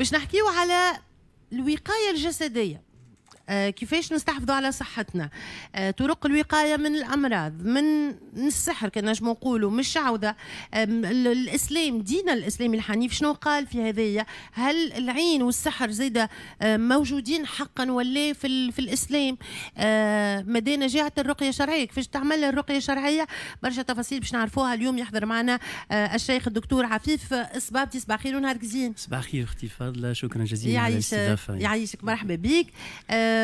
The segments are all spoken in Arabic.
باش نحكيو على الوقايه الجسديه آه، كيفاش نستحفظوا على صحتنا آه، طرق الوقايه من الامراض من السحر كنجم نقولوا من الشعوذه الاسلام دين الاسلامي الحنيف شنو قال في هذايا هل العين والسحر زيدا آه، موجودين حقا ولا في, في الاسلام مدينه جهه الرقيه الشرعيه كيفاش تعمل الرقيه الشرعيه برشا تفاصيل باش نعرفوها اليوم يحضر معنا الشيخ الدكتور عفيف الصبابتي صباح الخير ونهار زين صباح الخير اختي فاضله شكرا جزيلا على الاستضافه يعيشك مرحبا بك أه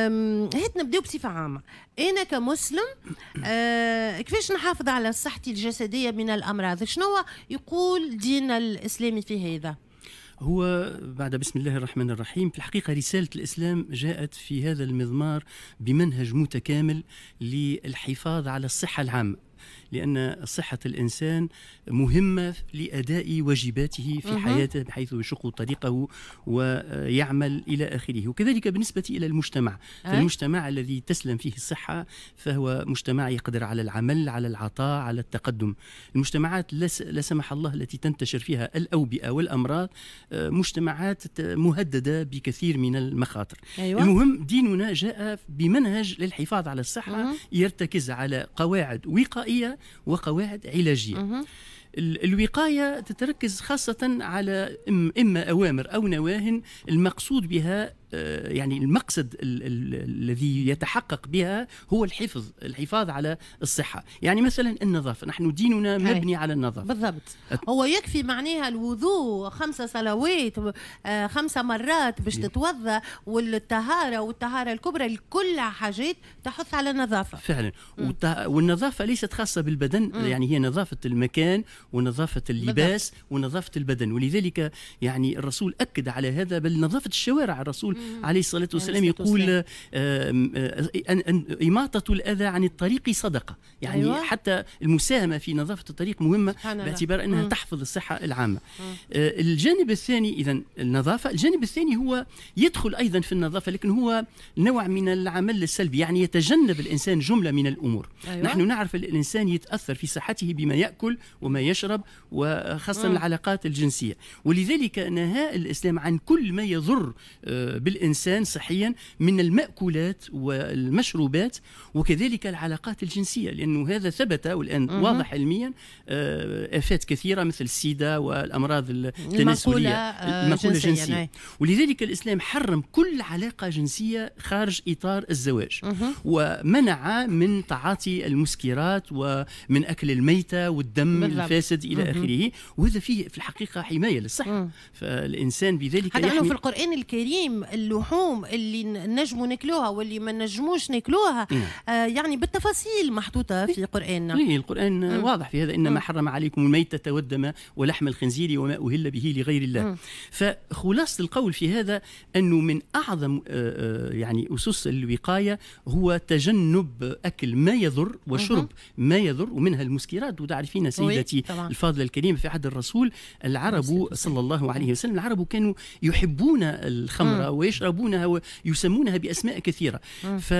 هات نبداو بصفه عامه انا كمسلم آه كيفاش نحافظ على صحتي الجسديه من الامراض شنو يقول ديننا الاسلامي في هذا هو بعد بسم الله الرحمن الرحيم في الحقيقة رسالة الإسلام جاءت في هذا المضمار بمنهج متكامل للحفاظ على الصحة العامة لأن صحة الإنسان مهمة لأداء واجباته في حياته بحيث يشق طريقه ويعمل إلى آخره وكذلك بالنسبة إلى المجتمع أه؟ المجتمع الذي تسلم فيه الصحة فهو مجتمع يقدر على العمل على العطاء على التقدم المجتمعات لا سمح الله التي تنتشر فيها الأوبئة والأمراض آه، مجتمعات مهددة بكثير من المخاطر أيوة. المهم ديننا جاء بمنهج للحفاظ على الصحة يرتكز على قواعد وقائية وقائيه وقواعد علاجيه الوقايه تتركز خاصه على اما اوامر او نواهن المقصود بها آه، يعني المقصد الذي يتحقق بها هو الحفظ الحفاظ على الصحة يعني مثلا النظافة نحن ديننا مبني على النظافة بالضبط هو يكفي معناها الوضوء خمسة صلوات آه، خمسة مرات باش إيه. تتوضا والطهارة والطهارة الكبرى لكل حاجات تحث على النظافة فعلا والنظافة ليست خاصة بالبدن م. يعني هي نظافة المكان ونظافة اللباس بالضبط. ونظافة البدن ولذلك يعني الرسول أكد على هذا بل نظافة الشوارع الرسول عليه الصلاة والسلام يقول آه، إماطة الأذى عن الطريق صدقة يعني أيوة. حتى المساهمة في نظافة الطريق مهمة باعتبار أنها مم. تحفظ الصحة العامة آه، الجانب الثاني إذا النظافة الجانب الثاني هو يدخل أيضا في النظافة لكن هو نوع من العمل السلبي يعني يتجنب الإنسان جملة من الأمور أيوة. نحن نعرف الإنسان يتأثر في صحته بما يأكل وما يشرب وخاصة مم. العلاقات الجنسية ولذلك نهاء الإسلام عن كل ما يضر آه، بالإنسان صحيا من المأكولات والمشروبات وكذلك العلاقات الجنسية لأنه هذا ثبت والآن واضح علميا آه، آفات كثيرة مثل السيدا والأمراض التناسلية آه، المقولة جنسية, جنسية. يعني. ولذلك الإسلام حرم كل علاقة جنسية خارج إطار الزواج ومنع من تعاطي المسكرات ومن أكل الميتة والدم بالضبط. الفاسد إلى آخره وهذا فيه في الحقيقة حماية للصحة فالإنسان بذلك حتى يحمي في القرآن الكريم اللحوم اللي نجموا ناكلوها واللي ما نجموش ناكلوها نعم. آه يعني بالتفاصيل محطوطه في إيه. قراننا اي القران واضح في هذا انما حرم عليكم الميتة والدم ولحم الخنزير وما اهل به لغير الله فخلاصه القول في هذا انه من اعظم آه،, آه يعني اسس الوقايه هو تجنب اكل ما يضر وشرب ما يضر ومنها المسكرات وتعرفين سيدتي الفاضله الكريمه في عهد الرسول العرب صلى الله عليه وسلم العرب كانوا يحبون الخمر ويشربونها ويسمونها بأسماء كثيرة ف...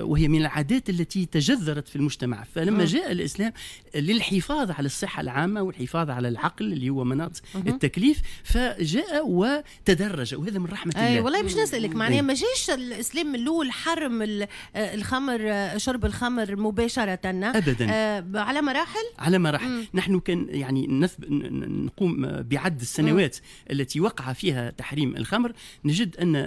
وهي من العادات التي تجذرت في المجتمع فلما جاء الإسلام للحفاظ على الصحة العامة والحفاظ على العقل اللي هو مناط التكليف فجاء وتدرج وهذا من رحمة أيوة، الله أي والله باش نسألك معناها إيه. ما جاش الإسلام من الأول حرم الخمر شرب الخمر مباشرة أبدا آه، على مراحل على مراحل مم. نحن كان يعني نثب نقوم بعد السنوات مم. التي وقع فيها تحريم الخمر نجد أن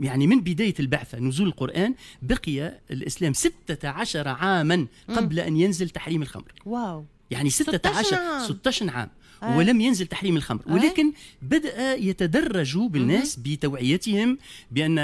يعني من بداية البعثة نزول القرآن بقي الإسلام 16 عاما قبل أن ينزل تحريم الخمر واو يعني 16 عام, 16 عام. آه. ولم ينزل تحريم الخمر آه. ولكن بدأ يتدرج بالناس بتوعيتهم بأن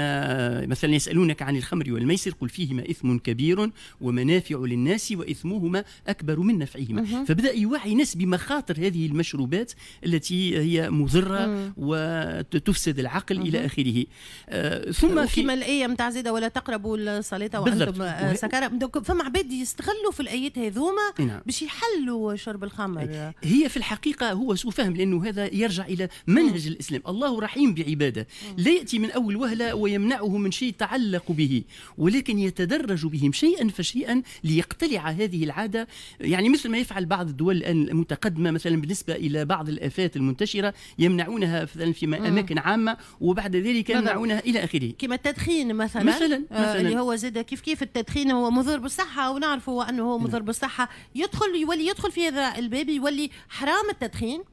مثلا يسألونك عن الخمر والميسر قل فيهما إثم كبير ومنافع للناس وإثمهما أكبر من نفعهما فبدأ يوعي الناس بمخاطر هذه المشروبات التي هي مضرة وتفسد العقل إلى آخره آه، ثم كما الآية نتاع زيدة ولا تقربوا الصلاة وأنتم سكارى فما عباد يستغلوا في الآيات هذوما نعم. باش يحلوا شرب الخمر هي في الحقيقة الحقيقه هو سوء فهم لانه هذا يرجع الى منهج الاسلام الله رحيم بعباده لا ياتي من اول وهله ويمنعه من شيء تعلق به ولكن يتدرج بهم شيئا فشيئا ليقتلع هذه العاده يعني مثل ما يفعل بعض الدول الان المتقدمه مثلا بالنسبه الى بعض الافات المنتشره يمنعونها مثلا في اماكن عامه وبعد ذلك يمنعونها الى اخره كما التدخين مثلا مثلا, آه، مثلاً. آه اللي هو زاد كيف كيف التدخين هو مضر بالصحه ونعرفه انه هو مضر نعم. بالصحه يدخل يولي يدخل في هذا الباب يولي حرام التدخين Catherine.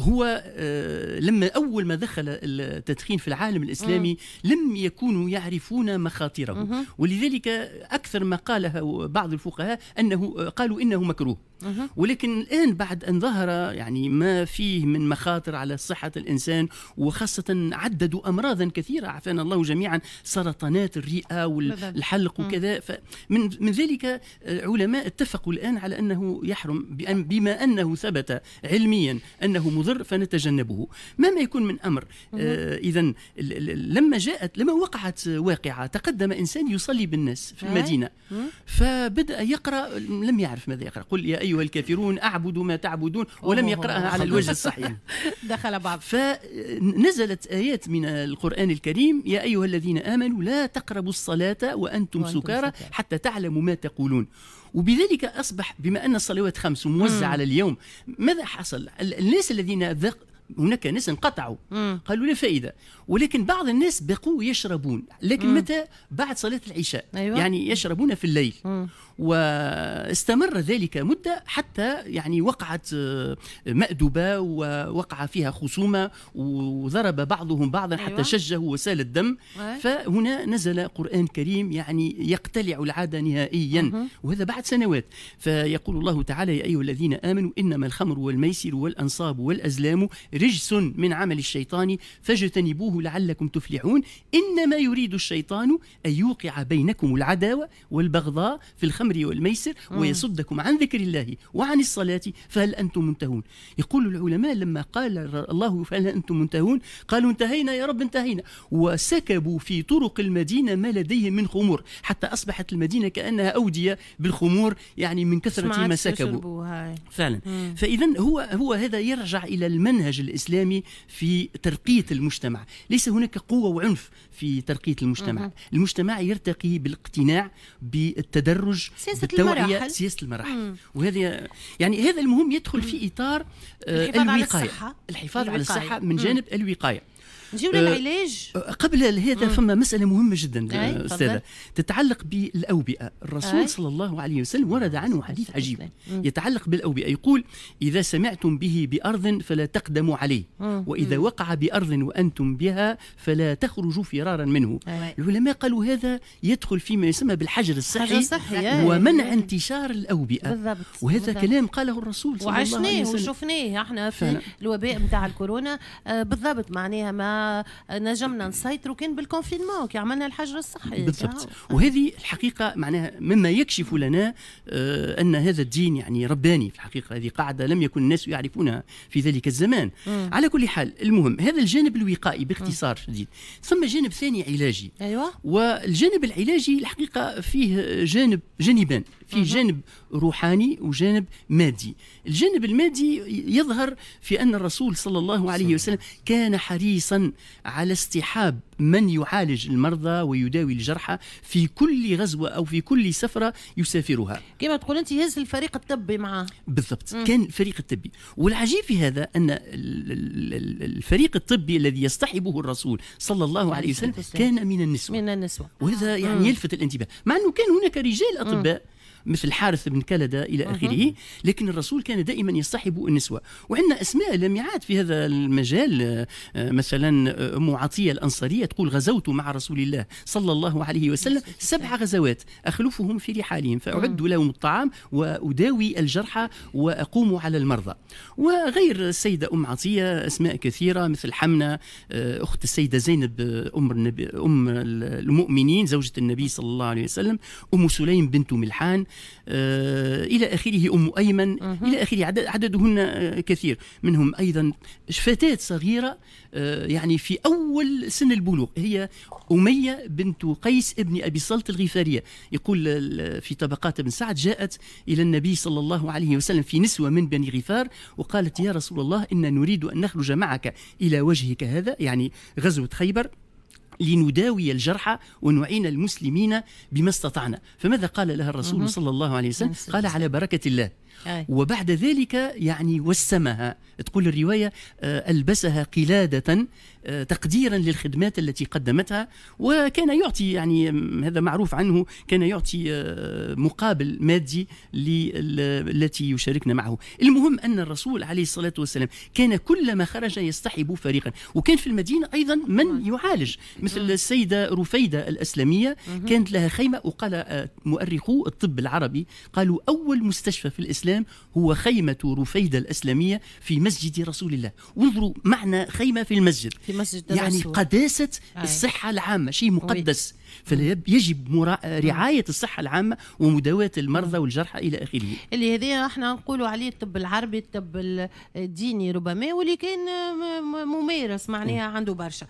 هو آه، لما أول ما دخل التدخين في العالم الإسلامي لم يكونوا يعرفون مخاطره ولذلك أكثر ما قاله بعض الفقهاء أنه آه، قالوا إنه مكروه ولكن الآن بعد أن ظهر يعني ما فيه من مخاطر على صحة الإنسان وخاصة عددوا أمراضا كثيرة عافانا الله جميعا سرطانات الرئة والحلق وكذا فمن من ذلك آه، علماء اتفقوا الآن على أنه يحرم بما أنه ثبت علميا أنه مضر فنتجنبه ما ما يكون من أمر آه إذا لما جاءت لما وقعت واقعة تقدم إنسان يصلي بالناس في المدينة فبدأ يقرأ لم يعرف ماذا يقرأ قل يا أيها الكافرون أعبد ما تعبدون ولم يقرأها على الوجه الصحيح دخل بعض فنزلت آيات من القرآن الكريم يا أيها الذين آمنوا لا تقربوا الصلاة وأنتم سكارى حتى تعلموا ما تقولون وبذلك أصبح بما أن الصلوات خمس وموزعه على اليوم ماذا حصل الناس الذين هناك ناس انقطعوا مم. قالوا لا فائده ولكن بعض الناس بقوا يشربون لكن مم. متى بعد صلاه العشاء أيوة. يعني يشربون في الليل مم. واستمر ذلك مده حتى يعني وقعت آه، مأدبه ووقع فيها خصومه وضرب بعضهم بعضا أيوة. حتى شجه وسال الدم فهنا نزل قران كريم يعني يقتلع العاده نهائيا مم. وهذا بعد سنوات فيقول الله تعالى يا ايها الذين امنوا انما الخمر والميسر والانصاب والازلام رجس من عمل الشيطان فاجتنبوه لعلكم تفلحون إنما يريد الشيطان أن يوقع بينكم العداوة والبغضاء في الخمر والميسر ويصدكم عن ذكر الله وعن الصلاة فهل أنتم منتهون يقول العلماء لما قال الله فهل أنتم منتهون قالوا انتهينا يا رب انتهينا وسكبوا في طرق المدينة ما لديهم من خمور حتى أصبحت المدينة كأنها أودية بالخمور يعني من كثرة ما سكبوا فعلا فإذا هو هو هذا يرجع إلى المنهج الإسلامي في ترقية المجتمع ليس هناك قوة وعنف في ترقية المجتمع المجتمع يرتقي بالاقتناع بالتدرج سياسة بالتوعية المراحل. سياسة المراحل وهذا يعني هذا المهم يدخل في إطار آه، الوقاية على الصحة. الحفاظ على الصحة من جانب الوقاية نجيو للعلاج آه، قبل هذا فما مساله مهمه جدا آه، استاذه تتعلق بالاوبئه الرسول صلى الله عليه وسلم ورد عنه حديث عجيب يتعلق بالاوبئه يقول اذا سمعتم به بارض فلا تقدموا عليه واذا وقع بارض وانتم بها فلا تخرجوا فرارا منه العلماء قالوا هذا يدخل فيما يسمى بالحجر الصحي صحي ومنع انتشار الاوبئه بالضبط. وهذا بالضبط. كلام قاله الرسول صلى الله عليه وسلم وعشناه وشفناه احنا في الوباء نتاع الكورونا آه، بالضبط معناها ما نجمنا نسيطروا كان بالكونفينمون كي عملنا الحجر الصحي بالضبط وهذه الحقيقه معناها مما يكشف لنا آه، ان هذا الدين يعني رباني في الحقيقه هذه قاعده لم يكن الناس يعرفونها في ذلك الزمان على كل حال المهم هذا الجانب الوقائي باختصار شديد ثم جانب ثاني علاجي ايوه والجانب العلاجي الحقيقه فيه جانب جانبان في جانب روحاني وجانب مادي الجانب المادي يظهر في أن الرسول صلى الله عليه وسلم كان حريصا على استحاب من يعالج المرضى ويداوي الجرحى في كل غزوة أو في كل سفرة يسافرها كما تقول أنت يهز الفريق الطبي معه بالضبط م. كان الفريق الطبي والعجيب في هذا أن الفريق الطبي الذي يصطحبه الرسول صلى الله عليه وسلم كان من النسوة من النسوة وهذا يعني يلفت الانتباه مع أنه كان هناك رجال أطباء م. مثل حارث بن كلدة إلى آخره لكن الرسول كان دائما يصطحب النسوة وعندنا أسماء لمعات في هذا المجال آه، مثلا آه، أم عطية الأنصارية تقول غزوت مع رسول الله صلى الله عليه وسلم سبع غزوات أخلفهم في رحالهم فأعد لهم الطعام وأداوي الجرحى وأقوم على المرضى وغير السيدة أم عطية أسماء كثيرة مثل حمنة آه، أخت السيدة زينب أم, النبي أم المؤمنين زوجة النبي صلى الله عليه وسلم أم سليم بنت ملحان آه، إلى آخره أم أيمن إلى آخره عددهن آه، كثير منهم أيضا فتاة صغيرة آه، يعني في أول سن البلوغ هي أمية بنت قيس ابن أبي سلط الغفارية يقول في طبقات ابن سعد جاءت إلى النبي صلى الله عليه وسلم في نسوة من بني غفار وقالت يا رسول الله إن نريد أن نخرج معك إلى وجهك هذا يعني غزوة خيبر لنداوي الجرحى ونعين المسلمين بما استطعنا فماذا قال لها الرسول صلى الله عليه وسلم نعم، قال على بركة الله وبعد ذلك يعني وسمها تقول الرواية آه، ألبسها قلادة آه، تقديرا للخدمات التي قدمتها وكان يعطي يعني هذا معروف عنه كان يعطي آه، مقابل مادي التي يشاركنا معه المهم أن الرسول عليه الصلاة والسلام كان كلما خرج يصطحب فريقا وكان في المدينة أيضا من يعالج مثل السيدة رفيدة الأسلمية كانت لها خيمة وقال مؤرخو الطب العربي قالوا أول مستشفى في الإسلام الإسلام هو خيمة رفيدة الأسلامية في مسجد رسول الله وانظروا معنى خيمة في المسجد في مسجد يعني رسول. قداسة أي. الصحة العامة شيء مقدس فيجب مرا... رعاية الصحة العامة ومداواة المرضى والجرحى إلى آخره اللي هذا احنا نقولوا عليه الطب العربي الطب الديني ربما واللي كان ممارس معناها عنده برشا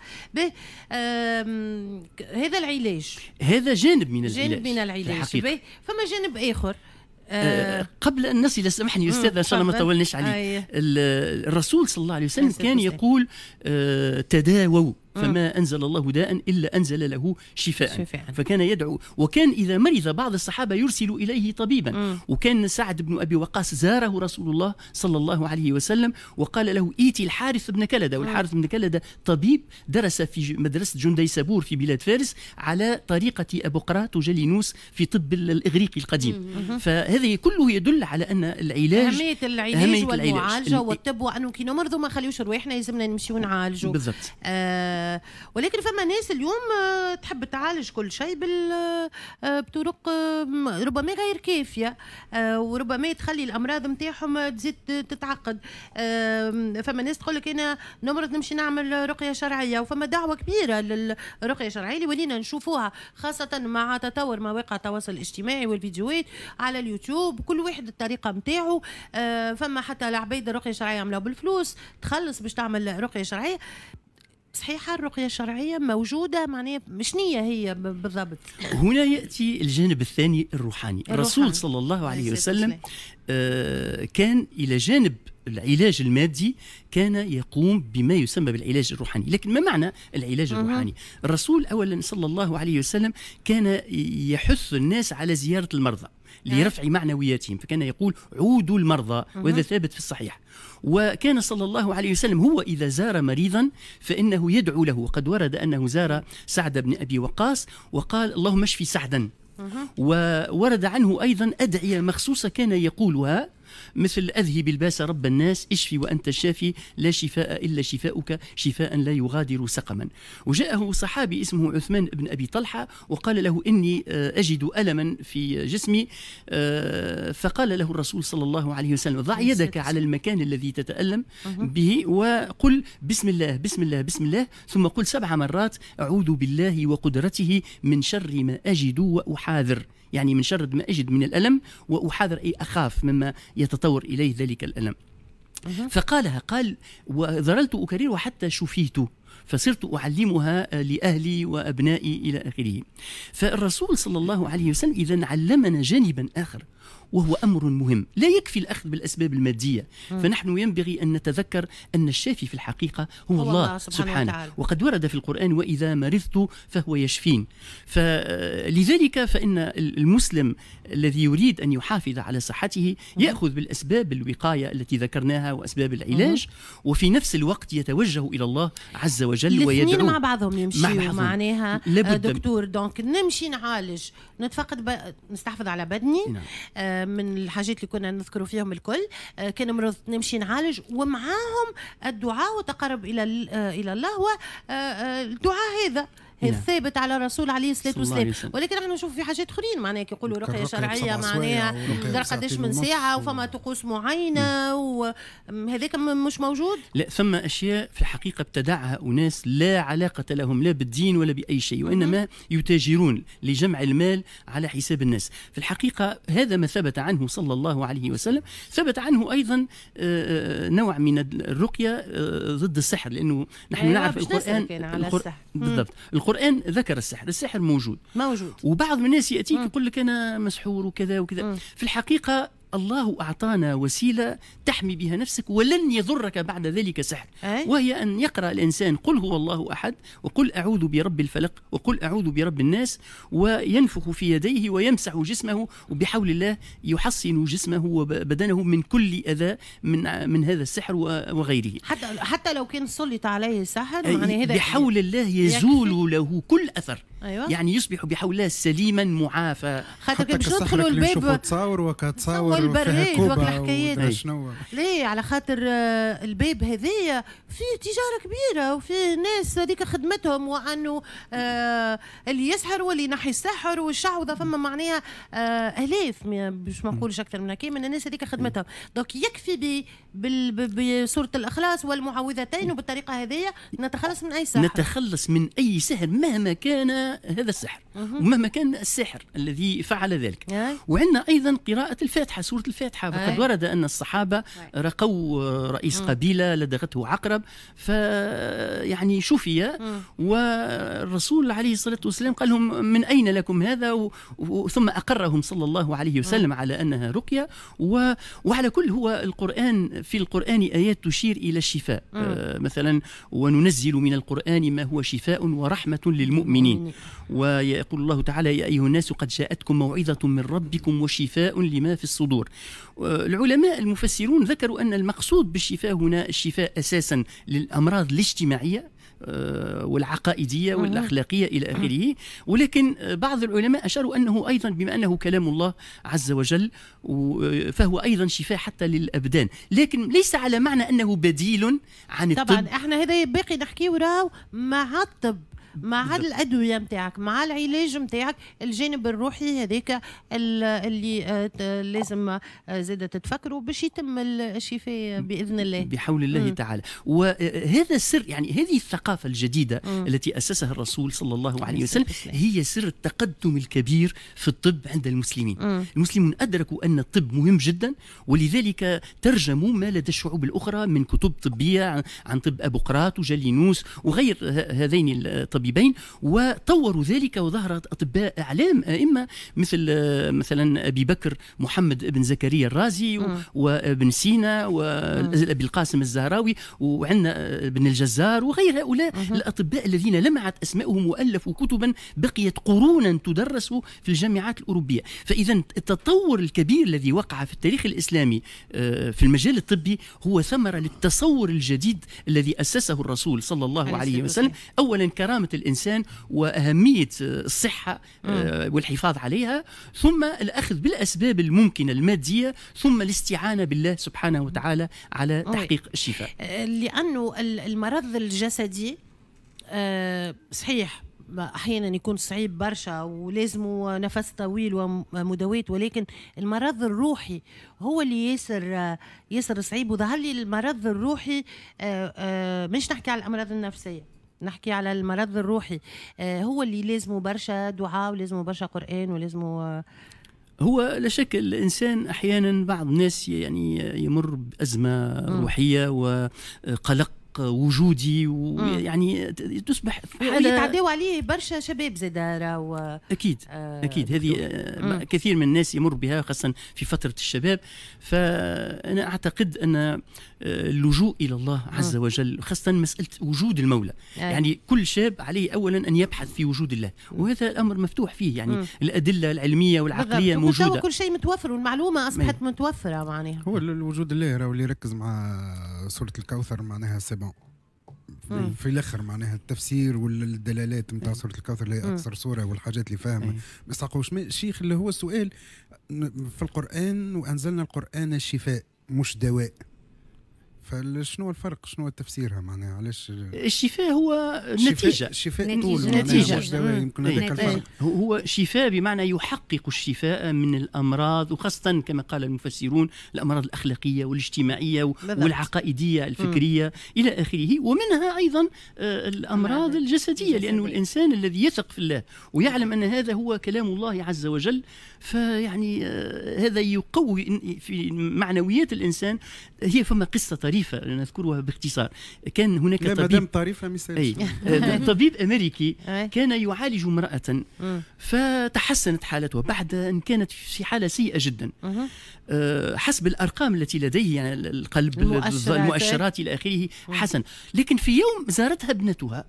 هذا العلاج هذا جانب من العلاج جانب من العلاج فما جانب آخر آه قبل ان نصل اسمحني استاذ ان شاء الله ما طولناش عليك الرسول صلى الله عليه وسلم كان يقول آه تداووا فما أنزل الله داء إلا أنزل له شفاء, شفاء. فكان يدعو وكان إذا مرض بعض الصحابة يرسل إليه طبيبا م. وكان سعد بن أبي وقاص زاره رسول الله صلى الله عليه وسلم وقال له إيتي الحارث بن كلدة والحارث بن كلدة طبيب درس في مدرسة جندي سابور في بلاد فارس على طريقة أبوقراط وجلينوس في طب الإغريقي القديم م. فهذه كله يدل على أن العلاج أهمية العلاج أهمية والمعالجة والطب وأنه كي نمرضوا ما خليوش رواحنا يزمنا نمشي نعالجوا بالضبط آه ولكن فما ناس اليوم آه، تحب تعالج كل شيء بال آه، بطرق آه، ربما غير كافيه وربما تخلي الامراض نتاعهم تزيد تتعقد فما ناس تقول لك انا نمرض نمشي نعمل رقيه شرعيه وفما دعوه كبيره للرقيه الشرعيه اللي ولينا نشوفوها خاصه مع تطور مواقع التواصل الاجتماعي والفيديوهات على اليوتيوب كل واحد الطريقه نتاعو فما حتى العبيد الرقيه الشرعيه عملوا بالفلوس تخلص باش تعمل رقيه شرعيه صحيحه الرقيه الشرعيه موجوده معناها مش نيه هي بالضبط هنا ياتي الجانب الثاني الروحاني, الروحاني. الرسول صلى الله عليه وسلم آه كان الى جانب العلاج المادي كان يقوم بما يسمى بالعلاج الروحاني لكن ما معنى العلاج الروحاني الرسول أولا صلى الله عليه وسلم كان يحث الناس على زيارة المرضى نعم. لرفع معنوياتهم فكان يقول عودوا المرضى وهذا ثابت في الصحيح وكان صلى الله عليه وسلم هو إذا زار مريضا فإنه يدعو له وقد ورد أنه زار سعد بن أبي وقاص وقال اللهم اشفي سعدا وورد عنه أيضا أدعية مخصوصة كان يقولها مثل أذهب الباس رب الناس اشفي وأنت الشافي لا شفاء إلا شفاؤك شفاء لا يغادر سقما وجاءه صحابي اسمه عثمان بن أبي طلحة وقال له إني آه، أجد ألما في جسمي آه، فقال له الرسول صلى الله عليه وسلم ضع يدك على المكان الذي تتألم به وقل بسم الله بسم الله بسم الله ثم قل سبع مرات أعوذ بالله وقدرته من شر ما أجد وأحاذر يعني من شرد ما أجد من الألم وأحاذر أي أخاف مما يتطور إليه ذلك الألم فقالها قال وظللت أكرر وحتى شفيت فصرت أعلمها لأهلي وأبنائي إلى آخره فالرسول صلى الله عليه وسلم إذا علمنا جانبا آخر وهو امر مهم لا يكفي الاخذ بالاسباب الماديه م. فنحن ينبغي ان نتذكر ان الشافي في الحقيقه هو الله, الله سبحانه, سبحانه وتعالى. وقد ورد في القران واذا مرضت فهو يشفين فلذلك فان المسلم الذي يريد ان يحافظ على صحته ياخذ بالاسباب الوقايه التي ذكرناها واسباب العلاج وفي نفس الوقت يتوجه الى الله عز وجل ويدعو مع بعضهم يمشي مع معناها آه، دكتور دونك نمشي نعالج نتفقد ب... نستحفظ على بدني نعم. آه من الحاجات اللي كنا نذكروا فيهم الكل آه، كان مرض نمشي نعالج ومعاهم الدعاء وتقرب الى آه، الى الله والدعاء آه، هذا هذا نعم. ثابت على الرسول عليه الصلاه والسلام ولكن احنا نشوف في حاجات اخرين معناها يقولوا رقيه شرعيه معناها درا قداش من ساعه وفما طقوس معينه وهذاك مش موجود لا ثم اشياء في الحقيقه ابتدعها اناس لا علاقه لهم لا بالدين ولا باي شيء وانما يتاجرون لجمع المال على حساب الناس في الحقيقه هذا ما ثبت عنه صلى الله عليه وسلم ثبت عنه ايضا آه، آه، نوع من الرقيه آه، ضد السحر لانه نحن أيوة، نعرف القران بالضبط القران ذكر السحر السحر موجود موجود وبعض الناس ياتيك يقول لك انا مسحور وكذا وكذا م. في الحقيقه الله أعطانا وسيلة تحمي بها نفسك ولن يضرك بعد ذلك سحر وهي أن يقرأ الإنسان قل هو الله أحد وقل أعوذ برب الفلق وقل أعوذ برب الناس وينفخ في يديه ويمسح جسمه وبحول الله يحصن جسمه وبدنه من كل أذى من من هذا السحر وغيره حتى حتى لو كان سلط عليه سحر هذا بحول الله يزول له كل أثر أيوة. يعني يصبح بحول الله سليما معافى خاطر باش تدخلوا الباب تصور وكتصور البراد وقت الحكايات ليه على خاطر آه، الباب هذايا فيه تجاره كبيره وفيه ناس هذيك خدمتهم وانه اللي يسحر واللي ينحي السحر والشعوذه فما معناها آه، الاف باش ما نقولش اكثر من هكا من الناس هذيك إيه. خدمتهم دوك يكفي بصوره الاخلاص والمعوذتين إيه. وبالطريقه هذه نتخلص من اي سحر نتخلص من اي سحر مهما كان هذا السحر ومهما كان الساحر الذي فعل ذلك إيه. وعندنا ايضا قراءه الفاتحه سورة الفاتحة وقد ورد أن الصحابة رقوا رئيس قبيلة لدغته عقرب فيعني شفي والرسول عليه الصلاة والسلام قال لهم من أين لكم هذا ثم أقرهم صلى الله عليه وسلم على أنها رقية وعلى كل هو القرآن في القرآن آيات تشير إلى الشفاء آه، مثلا وننزل من القرآن ما هو شفاء ورحمة للمؤمنين ويقول الله تعالى يا أيها الناس قد جاءتكم موعظة من ربكم وشفاء لما في الصدور الصدور العلماء المفسرون ذكروا أن المقصود بالشفاء هنا الشفاء أساسا للأمراض الاجتماعية آه، والعقائدية والأخلاقية إلى آخره ولكن بعض العلماء أشاروا أنه أيضا بما أنه كلام الله عز وجل آه، فهو أيضا شفاء حتى للأبدان لكن ليس على معنى أنه بديل عن الطب طبعا احنا هذا باقي نحكي وراه مع الطب مع الادويه نتاعك مع العلاج نتاعك الجانب الروحي هذاك اللي آه، لازم آه، زاد تتفكروا باش يتم الشفاء باذن الله بحول الله م. تعالى وهذا آه، السر يعني هذه الثقافه الجديده م. التي اسسها الرسول صلى الله عليه وسلم هي سر التقدم الكبير في الطب عند المسلمين م. المسلمون ادركوا ان الطب مهم جدا ولذلك ترجموا ما لدى الشعوب الاخرى من كتب طبيه عن طب ابوقراط وجالينوس وغير هذين الطبيب الطبيبين وطوروا ذلك وظهر أطباء أعلام أئمة مثل مثلا أبي بكر محمد بن زكريا الرازي م. وابن سينا وأبي القاسم الزهراوي وعندنا ابن الجزار وغير هؤلاء م. الأطباء الذين لمعت أسمائهم وألفوا كتبا بقيت قرونا تدرس في الجامعات الأوروبية فإذا التطور الكبير الذي وقع في التاريخ الإسلامي آه، في المجال الطبي هو ثمرة للتصور الجديد الذي أسسه الرسول صلى الله عليه وسلم أولا كرامة الانسان واهميه آه، الصحه آه، والحفاظ عليها ثم الاخذ بالاسباب الممكنه الماديه ثم الاستعانه بالله سبحانه وتعالى على تحقيق الشفاء آه، لانه المرض الجسدي صحيح احيانا يكون صعيب برشا ولازم نفس طويل ومدويت ولكن المرض الروحي هو اللي ياسر ياسر صعيب وظهر لي المرض الروحي مش نحكي على الامراض النفسيه نحكي على المرض الروحي آه، هو اللي لازمه برشا دعاء ولازمه برشا قرآن ولازمه آه، هو لا شك الانسان احيانا بعض الناس يعني يمر بازمه روحيه وقلق وجودي ويعني تصبح حالة يتعداو عليه برشا شباب زاد و... اكيد آه، اكيد هذه كثير من الناس يمر بها خاصه في فتره الشباب فانا اعتقد ان آه، اللجوء الى الله عز آه. وجل خاصه مساله وجود المولى أي. يعني كل شاب عليه اولا ان يبحث في وجود الله وهذا الامر مفتوح فيه يعني م. الادله العلميه والعقليه بالضبط. موجوده كل شيء متوفر والمعلومه اصبحت متوفره معناها هو الوجود الله راهو اللي يركز مع سوره الكوثر معناها سبع في الاخر معناها التفسير والدلالات نتاع سوره الكوثر اللي هي اكثر سوره والحاجات اللي فاهمه ما يسحقوش شيخ اللي هو السؤال في القران وانزلنا القران شفاء مش دواء فشنو الفرق شنو تفسيرها معناها علاش الشفاء هو نتيجة الشفاء طول نتيجة نعم. يمكن هذاك نعم. الفرق نعم. هو شفاء بمعنى يحقق الشفاء من الأمراض وخاصة كما قال المفسرون الأمراض الأخلاقية والاجتماعية والعقائدية الفكرية م. إلى آخره ومنها أيضا آه، الأمراض الجسدية لأنه الإنسان الذي يثق في الله ويعلم أن هذا هو كلام الله عز وجل فيعني آه، هذا يقوي في معنويات الإنسان هي فما قصة طريقة طريفه نذكرها باختصار كان هناك لا طبيب طريفه أي آه، طبيب امريكي كان يعالج امراه فتحسنت حالتها بعد ان كانت في حاله سيئه جدا آه، حسب الارقام التي لديه يعني القلب المؤشرات, المؤشرات الى اخره حسن لكن في يوم زارتها ابنتها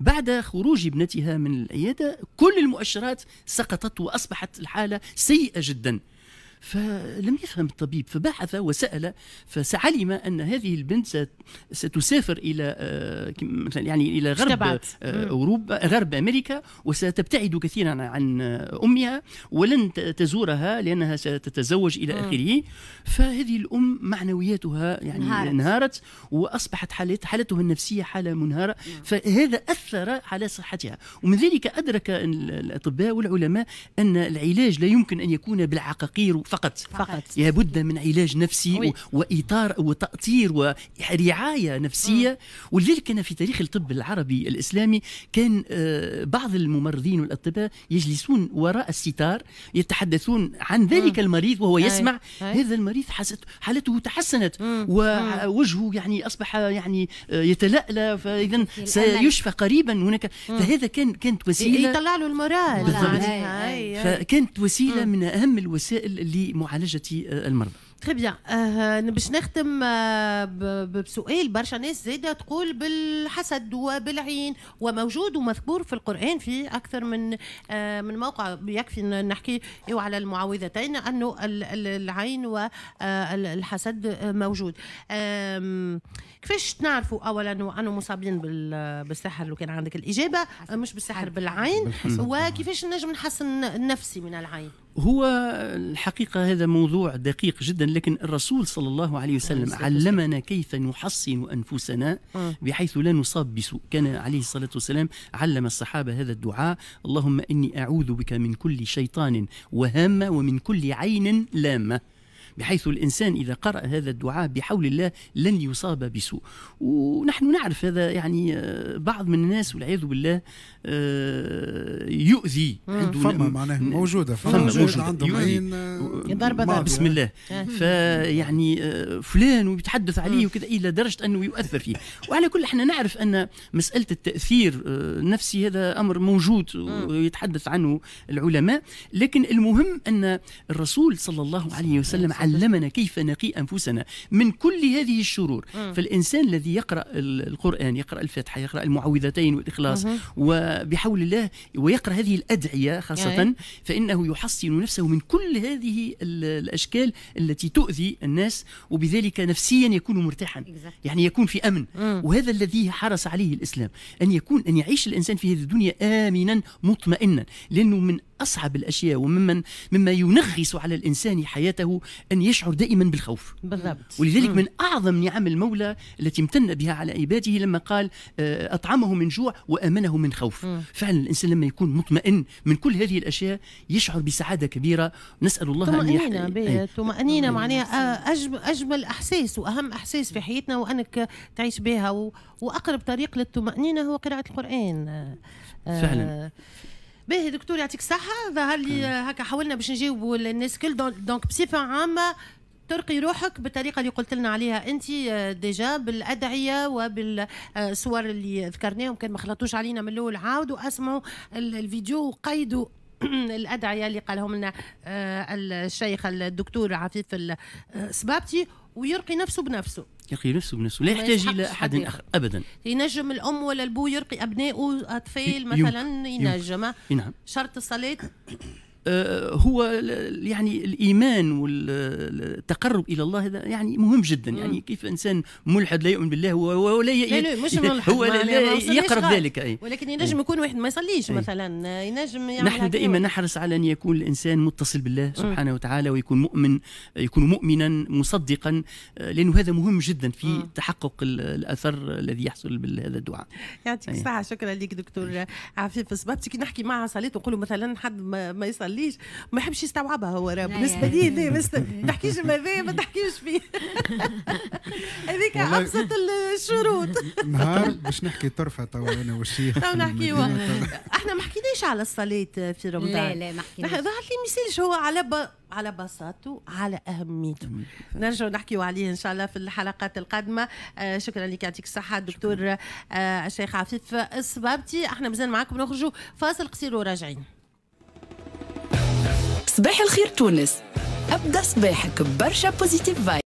بعد خروج ابنتها من العياده كل المؤشرات سقطت واصبحت الحاله سيئه جدا فلم يفهم الطبيب فبحث وسأل فعلم أن هذه البنت ستسافر إلى آه، يعني إلى غرب آه، أوروبا غرب أمريكا وستبتعد كثيرا عن أمها ولن تزورها لأنها ستتزوج إلى آخره فهذه الأم معنوياتها يعني انهارت, انهارت وأصبحت حالت حالتها النفسية حالة منهارة فهذا أثر على صحتها ومن ذلك أدرك الأطباء والعلماء أن العلاج لا يمكن أن يكون بالعقاقير فقط فقط لابد من علاج نفسي وي. واطار وتاطير ورعايه نفسيه ولذلك كان في تاريخ الطب العربي الاسلامي كان آه، بعض الممرضين والاطباء يجلسون وراء الستار يتحدثون عن ذلك مم. المريض وهو يسمع أي. أي. هذا المريض حالته تحسنت مم. ووجهه يعني اصبح يعني آه، يتلألأ فاذا سيشفى قريبا هناك فهذا كان كانت وسيله يطلع له المراد يعني. فكانت وسيله مم. من اهم الوسائل اللي لمعالجه آه، المرضى تري بيان أه باش نختم آه، بسؤال برشا ناس زاده تقول بالحسد وبالعين وموجود ومذكور في القران في اكثر من آه، من موقع يكفي نحكي على المعوذتين انه العين والحسد موجود كيفاش تعرفوا اولا انه مصابين بالسحر لو كان عندك الاجابه مش بالسحر بالعين وكيفاش نجم نحسن نفسي من العين هو الحقيقة هذا موضوع دقيق جدا لكن الرسول صلى الله عليه وسلم علمنا كيف نحصن أنفسنا بحيث لا نصاب بسوء كان عليه الصلاة والسلام علم الصحابة هذا الدعاء اللهم إني أعوذ بك من كل شيطان وهامة ومن كل عين لامة بحيث الإنسان إذا قرأ هذا الدعاء بحول الله لن يصاب بسوء ونحن نعرف هذا يعني آه، بعض من الناس والعياذ بالله آه، يؤذي فما معناه موجودة فما موجودة عنده آه، ضربة بسم الله فيعني فلان ويتحدث عليه وكذا إلى درجة أنه يؤثر فيه وعلى كل احنا نعرف أن مسألة التأثير النفسي هذا أمر موجود ويتحدث عنه العلماء لكن المهم أن الرسول صلى الله عليه وسلم علمنا كيف نقي أنفسنا من كل هذه الشرور مم. فالإنسان الذي يقرأ القرآن يقرأ الفاتحة يقرأ المعوذتين والإخلاص مم. وبحول الله ويقرأ هذه الأدعية خاصة فإنه يحصن نفسه من كل هذه الأشكال التي تؤذي الناس وبذلك نفسيا يكون مرتاحا يعني يكون في أمن وهذا الذي حرص عليه الإسلام أن يكون أن يعيش الإنسان في هذه الدنيا آمنا مطمئنا لأنه من أصعب الأشياء وممن مما ينغص على الإنسان حياته أن يشعر دائما بالخوف بالضبط ولذلك من أعظم نعم المولى التي امتن بها على عباده لما قال آه، أطعمه من جوع وأمنه من خوف فعلا الإنسان لما يكون مطمئن من كل هذه الأشياء يشعر بسعادة كبيرة نسأل الله أن يحيي طمأنينة معناها آه، أجمل أحساس وأهم أحساس في حياتنا وأنك تعيش بها وأقرب طريق للطمأنينة هو قراءة القرآن آه، فعلا باهي دكتور يعطيك الصحة ظهر لي نعم. آه، هكا حاولنا باش نجاوبوا الناس كل دونك بصفة عامة ترقي روحك بالطريقه اللي قلت لنا عليها انت آه، ديجا بالادعيه وبالصور آه، اللي ذكرناهم كان ما خلطوش علينا من الاول عاودوا اسمعوا الفيديو وقيدوا الادعيه اللي قالهم لنا الشيخ الدكتور عفيف السبابتي ويرقي نفسه بنفسه يرقي نفسه بنفسه لا يحتاج الى احد اخر ابدا ينجم الام ولا البو يرقي ابنائه اطفال مثلا ينجم نعم شرط الصلاه آه، هو يعني الايمان والتقرب الى الله هذا يعني مهم جدا يعني كيف انسان ملحد لا يؤمن بالله هو هو لا لا مش ملحد هو لا, يقرب ذلك أي. ولكن ينجم يكون واحد ما يصليش مثلا ينجم يعمل نحن دائما نحرص على ان يكون الانسان متصل بالله سبحانه وتعالى ويكون مؤمن يكون مؤمنا مصدقا آه، لانه هذا مهم جدا في تحقق الاثر الذي يحصل بهذا الدعاء يعطيك الصحه شكرا لك دكتور عفيف صبابتي كي نحكي مع صليت ونقول مثلا حد ما يصلي يخليش ما يحبش يستوعبها هو راه بالنسبه لي ذي ما تحكيش ماذا ما تحكيش فيه هذيك ابسط الشروط نهار باش نحكي طرفه توا انا والشيخ تو نحكيوها احنا ما حكيناش على الصلاه في رمضان لا لا ما حكيناش ظهر لي مثالش هو على على بساطته على اهميته نرجع نحكيو عليه ان شاء الله في الحلقات القادمه آه شكرا لك يعطيك الصحه الدكتور آه الشيخ عفيف الصبابتي احنا مازال معاكم نخرجوا فاصل قصير وراجعين صباح الخير تونس ابدا صباحك ببرشا بوزيتيف فايب